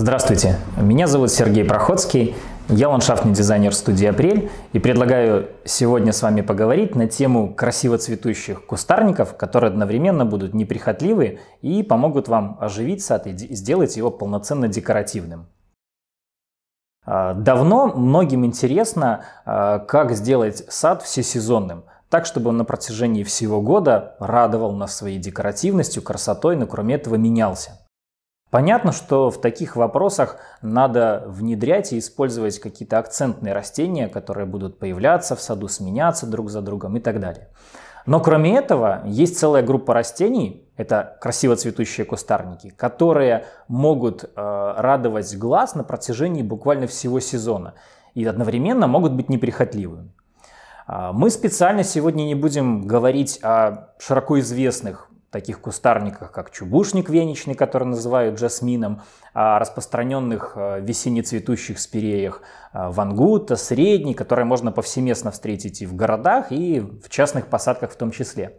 Здравствуйте, меня зовут Сергей Проходский, я ландшафтный дизайнер студии «Апрель» и предлагаю сегодня с вами поговорить на тему красиво цветущих кустарников, которые одновременно будут неприхотливы и помогут вам оживить сад и сделать его полноценно декоративным. А, давно многим интересно, а, как сделать сад всесезонным, так, чтобы он на протяжении всего года радовал нас своей декоративностью, красотой, но кроме этого менялся. Понятно, что в таких вопросах надо внедрять и использовать какие-то акцентные растения, которые будут появляться в саду, сменяться друг за другом и так далее. Но кроме этого, есть целая группа растений, это красиво цветущие кустарники, которые могут э, радовать глаз на протяжении буквально всего сезона и одновременно могут быть неприхотливыми. А, мы специально сегодня не будем говорить о широко известных таких кустарниках, как чубушник веничный, который называют жасмином, а распространенных э, весеннецветущих спиреях э, вангута, средний, который можно повсеместно встретить и в городах, и в частных посадках в том числе.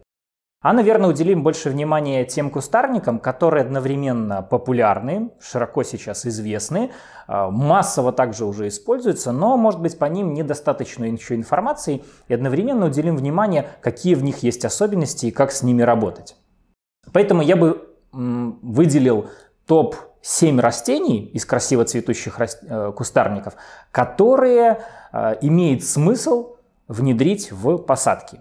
А, наверное, уделим больше внимания тем кустарникам, которые одновременно популярны, широко сейчас известны, э, массово также уже используются, но, может быть, по ним недостаточно еще информации, и одновременно уделим внимание, какие в них есть особенности и как с ними работать. Поэтому я бы выделил топ 7 растений из красиво цветущих э, кустарников, которые э, имеет смысл внедрить в посадки.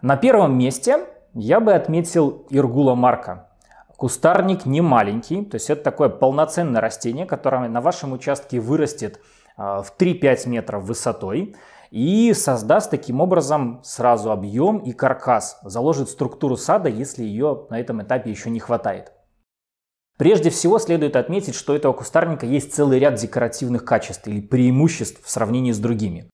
На первом месте я бы отметил Иргула марка. Кустарник не маленький, то есть это такое полноценное растение, которое на вашем участке вырастет э, в 3-5 метров высотой и создаст таким образом сразу объем и каркас, заложит структуру сада, если ее на этом этапе еще не хватает. Прежде всего следует отметить, что у этого кустарника есть целый ряд декоративных качеств или преимуществ в сравнении с другими.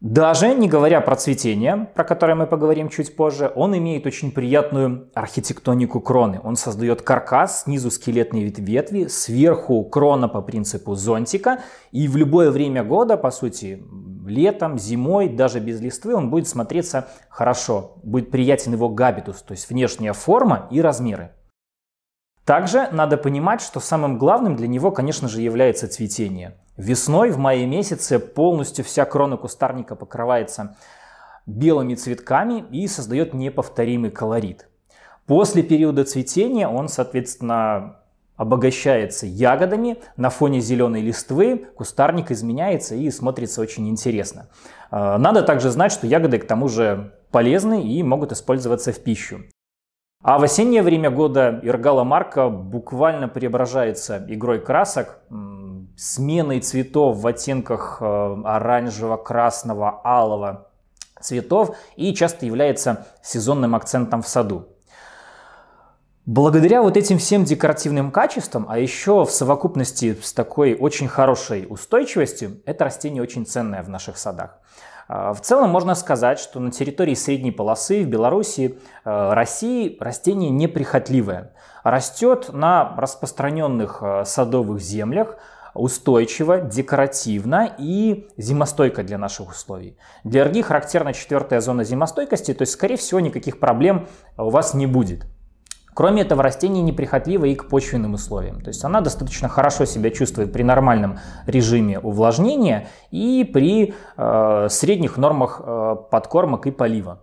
Даже не говоря про цветение, про которое мы поговорим чуть позже, он имеет очень приятную архитектонику кроны. Он создает каркас, снизу скелетные ветви, сверху крона по принципу зонтика, и в любое время года, по сути, летом, зимой, даже без листвы, он будет смотреться хорошо, будет приятен его габитус, то есть внешняя форма и размеры. Также надо понимать, что самым главным для него, конечно же, является цветение. Весной, в мае месяце, полностью вся крона кустарника покрывается белыми цветками и создает неповторимый колорит. После периода цветения он, соответственно, обогащается ягодами, на фоне зеленой листвы кустарник изменяется и смотрится очень интересно. А, надо также знать, что ягоды к тому же полезны и могут использоваться в пищу. А в осеннее время года Иргала Марка буквально преображается игрой красок, сменой цветов в оттенках э, оранжевого, красного, алого цветов и часто является сезонным акцентом в саду. Благодаря вот этим всем декоративным качествам, а еще в совокупности с такой очень хорошей устойчивостью, это растение очень ценное в наших садах. А, в целом можно сказать, что на территории средней полосы в Беларуси, э, России растение неприхотливое. Растет на распространенных э, садовых землях, устойчиво, декоративно и зимостойко для наших условий. Для РГИ характерна четвертая зона зимостойкости, то есть, скорее всего, никаких проблем у вас не будет. Кроме этого, растение неприхотливо и к почвенным условиям. То есть она достаточно хорошо себя чувствует при нормальном режиме увлажнения и при э, средних нормах э, подкормок и полива.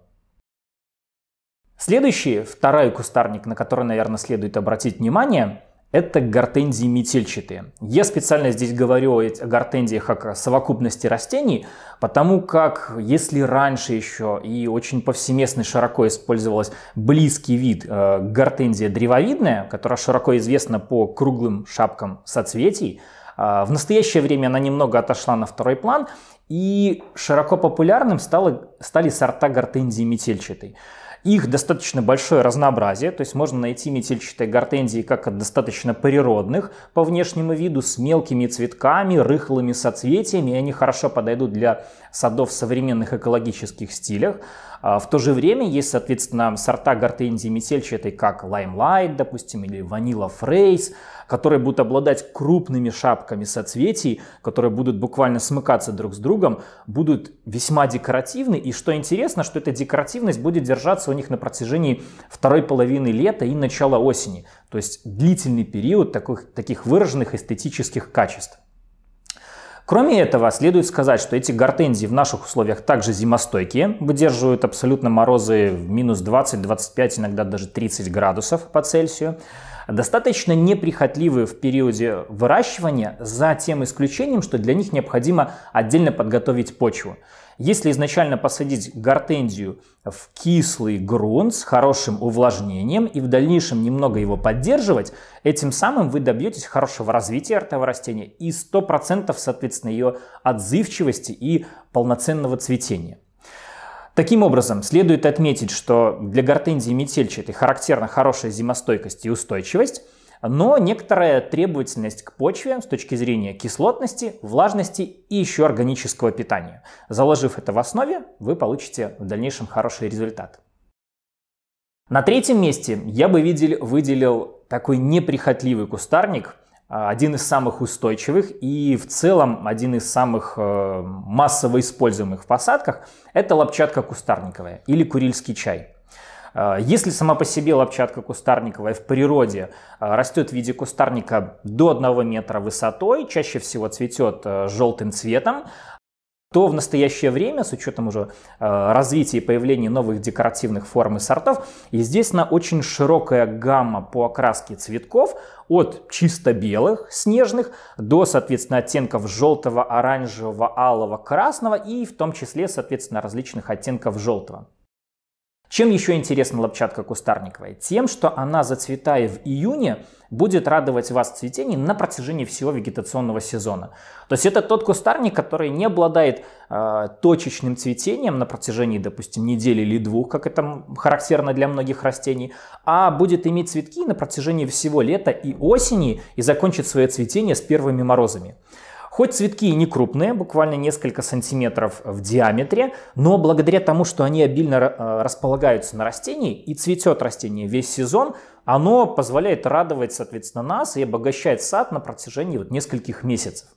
Следующий, второй кустарник, на который, наверное, следует обратить внимание – это гортензии метельчатые. Я специально здесь говорю о гортензиях как о совокупности растений, потому как если раньше еще и очень повсеместно широко использовалась близкий вид э, гортензия древовидная, которая широко известна по круглым шапкам соцветий, э, в настоящее время она немного отошла на второй план, и широко популярным стало, стали сорта гортензии метельчатой. Их достаточно большое разнообразие, то есть можно найти метельчатые гортензии как от достаточно природных по внешнему виду, с мелкими цветками, рыхлыми соцветиями, и они хорошо подойдут для садов в современных экологических стилях. А в то же время есть, соответственно, сорта гортензии метельчатой, как Limelight, допустим, или Vanilla Phrase, которые будут обладать крупными шапками соцветий, которые будут буквально смыкаться друг с другом, будут весьма декоративны. И что интересно, что эта декоративность будет держаться у них на протяжении второй половины лета и начала осени. То есть длительный период таких, таких выраженных эстетических качеств. Кроме этого, следует сказать, что эти гортензии в наших условиях также зимостойкие, выдерживают абсолютно морозы в минус 20, 25, иногда даже 30 градусов по Цельсию. Достаточно неприхотливые в периоде выращивания, за тем исключением, что для них необходимо отдельно подготовить почву. Если изначально посадить гортензию в кислый грунт с хорошим увлажнением и в дальнейшем немного его поддерживать, этим самым вы добьетесь хорошего развития этого растения и 100% соответственно ее отзывчивости и полноценного цветения. Таким образом, следует отметить, что для гортензии метельчатой характерна хорошая зимостойкость и устойчивость, но некоторая требовательность к почве с точки зрения кислотности, влажности и еще органического питания. Заложив это в основе, вы получите в дальнейшем хороший результат. На третьем месте я бы видел, выделил такой неприхотливый кустарник, а, один из самых устойчивых и в целом один из самых э, массово используемых в посадках, это лопчатка кустарниковая или курильский чай. А, если сама по себе лопчатка кустарниковая в природе а, растет в виде кустарника до 1 метра высотой, чаще всего цветет а, желтым цветом, то в настоящее время, с учетом уже развития и появления новых декоративных форм и сортов, и здесь на очень широкая гамма по окраске цветков, от чисто белых, снежных, до, соответственно, оттенков желтого, оранжевого, алого, красного и в том числе, соответственно, различных оттенков желтого. Чем еще интересна лапчатка кустарниковая? Тем, что она, зацветая в июне, будет радовать вас цветений на протяжении всего вегетационного сезона. То есть это тот кустарник, который не обладает э, точечным цветением на протяжении, допустим, недели или двух, как это характерно для многих растений, а будет иметь цветки на протяжении всего лета и осени и закончит свое цветение с первыми морозами. Хоть цветки и не крупные, буквально несколько сантиметров в диаметре, но благодаря тому, что они обильно э, располагаются на растении и цветет растение весь сезон, оно позволяет радовать, соответственно, нас и обогащает сад на протяжении вот нескольких месяцев.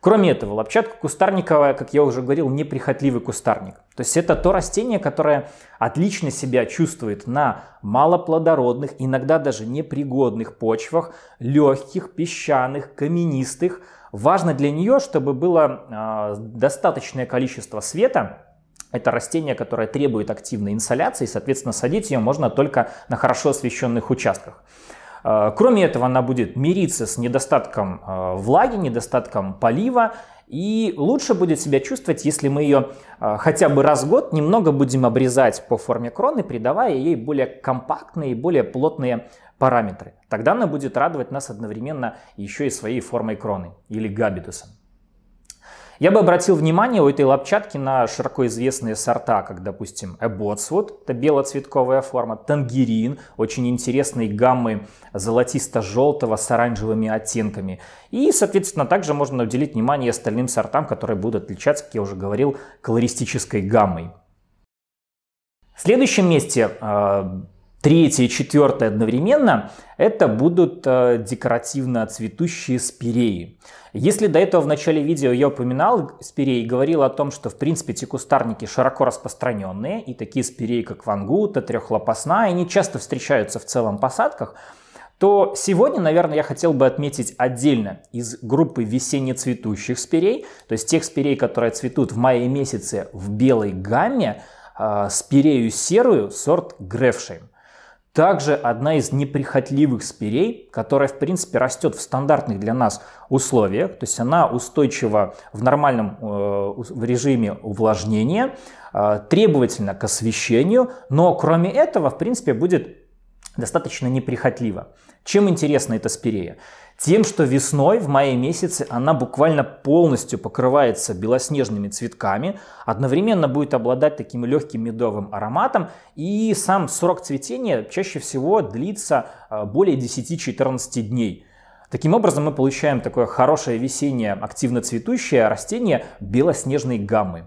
Кроме этого, лапчатка кустарниковая, как я уже говорил, неприхотливый кустарник. То есть это то растение, которое отлично себя чувствует на малоплодородных, иногда даже непригодных почвах, легких, песчаных, каменистых, Важно для нее, чтобы было а, достаточное количество света, это растение, которое требует активной инсоляции, соответственно, садить ее можно только на хорошо освещенных участках. А, кроме этого, она будет мириться с недостатком а, влаги, недостатком полива, и лучше будет себя чувствовать, если мы ее хотя бы раз в год немного будем обрезать по форме кроны, придавая ей более компактные и более плотные параметры. Тогда она будет радовать нас одновременно еще и своей формой кроны или габитусом. Я бы обратил внимание у этой лапчатки на широко известные сорта, как, допустим, эботсвуд, это белоцветковая форма, тангерин, очень интересной гаммы золотисто-желтого с оранжевыми оттенками. И, соответственно, также можно уделить внимание остальным сортам, которые будут отличаться, как я уже говорил, колористической гаммой. В следующем месте э, Третье и четвертое одновременно – это будут э, декоративно цветущие спиреи. Если до этого в начале видео я упоминал спиреи и говорил о том, что в принципе эти кустарники широко распространенные, и такие спиреи, как вангута, трехлопастная, они часто встречаются в целом посадках, то сегодня, наверное, я хотел бы отметить отдельно из группы весенне-цветущих спирей, то есть тех спирей, которые цветут в мае месяце в белой гамме, э, спирею серую, сорт Грефши. Также одна из неприхотливых спирей, которая, в принципе, растет в стандартных для нас условиях, то есть она устойчива в нормальном э, в режиме увлажнения, э, требовательна к освещению, но кроме этого, в принципе, будет достаточно неприхотлива. Чем интересна эта спирея? тем, что весной в мае месяце она буквально полностью покрывается белоснежными цветками, одновременно будет обладать таким легким медовым ароматом, и сам срок цветения чаще всего длится а, более 10-14 дней. Таким образом мы получаем такое хорошее весеннее активно цветущее растение белоснежной гаммы.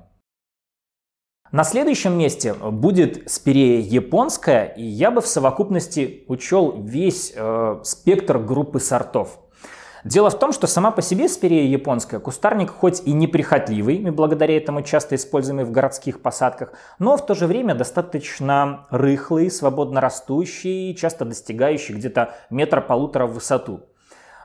На следующем месте будет спирея японская, и я бы в совокупности учел весь э, спектр группы сортов. Дело в том, что сама по себе спирея японская кустарник хоть и неприхотливый, и благодаря этому часто используемый в городских посадках, но в то же время достаточно рыхлый, свободно растущий, часто достигающий где-то метра-полутора в высоту.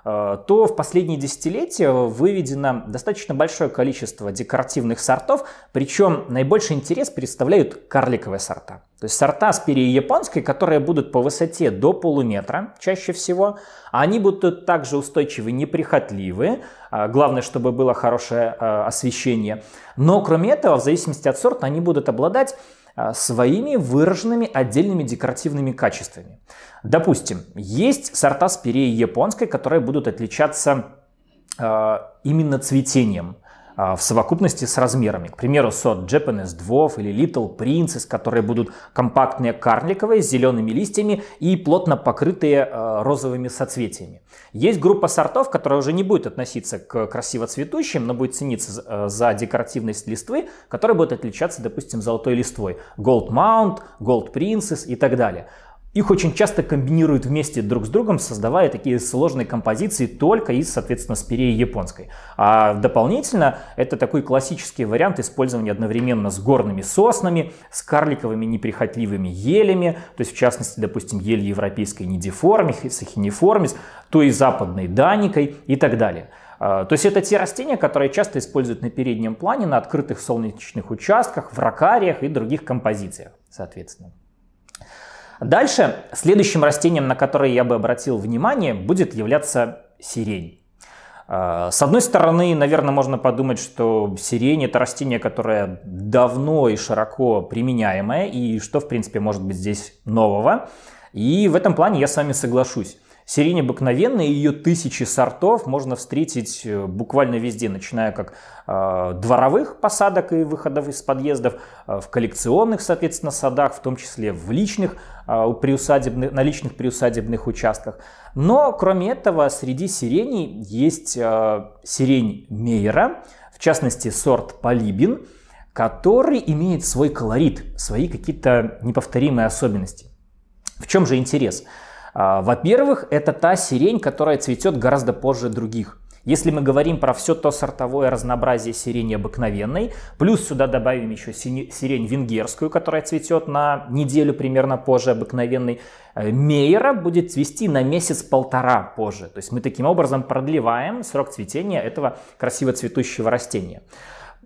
Э, то в последние десятилетия выведено достаточно большое количество декоративных сортов, причем наибольший интерес представляют карликовые сорта. То есть сорта спирии японской, которые будут по высоте до полуметра чаще всего, они будут также устойчивы, неприхотливы, а, главное, чтобы было хорошее э, освещение. Но кроме этого, в зависимости от сорта, они будут обладать Э, своими выраженными отдельными декоративными качествами. Допустим, есть сорта спиреи японской, которые будут отличаться э, именно цветением. А, в совокупности с размерами. К примеру, сорт Japanese Dwarf или Little Princess, которые будут компактные карликовые с зелеными листьями и плотно покрытые а, розовыми соцветиями. Есть группа сортов, которая уже не будет относиться к красиво цветущим, но будет цениться э, за декоративность листвы, которая будет отличаться, допустим, золотой листвой. Gold Mount, Gold Princess и так далее. Их очень часто комбинируют вместе друг с другом, создавая такие сложные композиции только из, соответственно, спиреи японской. А дополнительно это такой классический вариант использования одновременно с горными соснами, с карликовыми неприхотливыми елями, то есть в частности, допустим, ель европейской нидиформис, сахиниформис, то и западной даникой и так далее. А, то есть это те растения, которые часто используют на переднем плане, на открытых солнечных участках, в ракариях и других композициях, соответственно. Дальше следующим растением, на которое я бы обратил внимание, будет являться сирень. Э, с одной стороны, наверное, можно подумать, что сирень это растение, которое давно и широко применяемое, и что, в принципе, может быть здесь нового. И в этом плане я с вами соглашусь. Сирень обыкновенная, ее тысячи сортов можно встретить э, буквально везде, начиная как э, дворовых посадок и выходов из подъездов, э, в коллекционных, соответственно, садах, в том числе в личных, приусадебных, на личных приусадебных участках. Но, кроме этого, среди сиреней есть сирень Мейера, в частности, сорт Полибин, который имеет свой колорит, свои какие-то неповторимые особенности. В чем же интерес? Интерес. А, во-первых, это та сирень, которая цветет гораздо позже других. Если мы говорим про все то сортовое разнообразие сирени обыкновенной, плюс сюда добавим еще сирень венгерскую, которая цветет на неделю примерно позже обыкновенной, э, Мейера будет цвести на месяц-полтора позже. То есть мы таким образом продлеваем срок цветения этого красиво цветущего растения.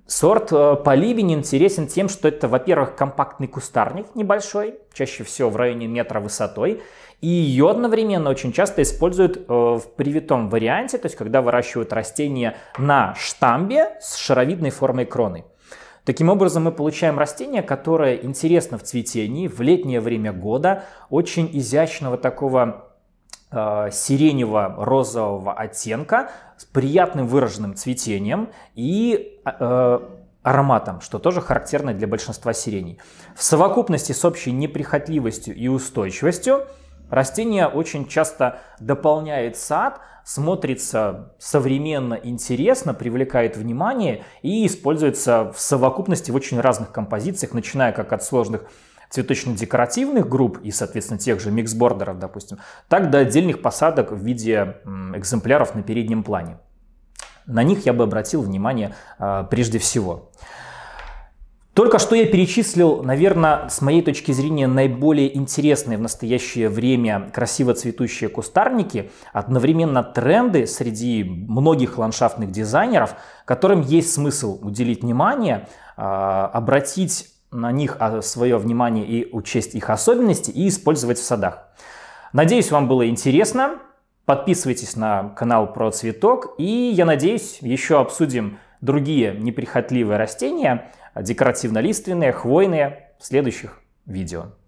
Сорт э, Полибин интересен тем, что это, во-первых, компактный кустарник небольшой, чаще всего в районе метра высотой. И ее одновременно очень часто используют э, в привитом варианте, то есть когда выращивают растения на штамбе с шаровидной формой кроны. Таким образом, мы получаем растение, которое интересно в цветении, в летнее время года, очень изящного такого э, сиренево-розового оттенка, с приятным выраженным цветением и э, ароматом, что тоже характерно для большинства сиреней. В совокупности с общей неприхотливостью и устойчивостью Растение очень часто дополняет сад, смотрится современно, интересно, привлекает внимание и используется в совокупности в очень разных композициях, начиная как от сложных цветочно-декоративных групп и, соответственно, тех же миксбордеров, допустим, так до отдельных посадок в виде экземпляров на переднем плане. На них я бы обратил внимание а, прежде всего. Только что я перечислил, наверное, с моей точки зрения, наиболее интересные в настоящее время красиво цветущие кустарники, одновременно тренды среди многих ландшафтных дизайнеров, которым есть смысл уделить внимание, а, обратить на них а, свое внимание и учесть их особенности и использовать в садах. Надеюсь, вам было интересно. Подписывайтесь на канал про цветок и, я надеюсь, еще обсудим другие неприхотливые растения – декоративно-лиственные, хвойные в следующих видео.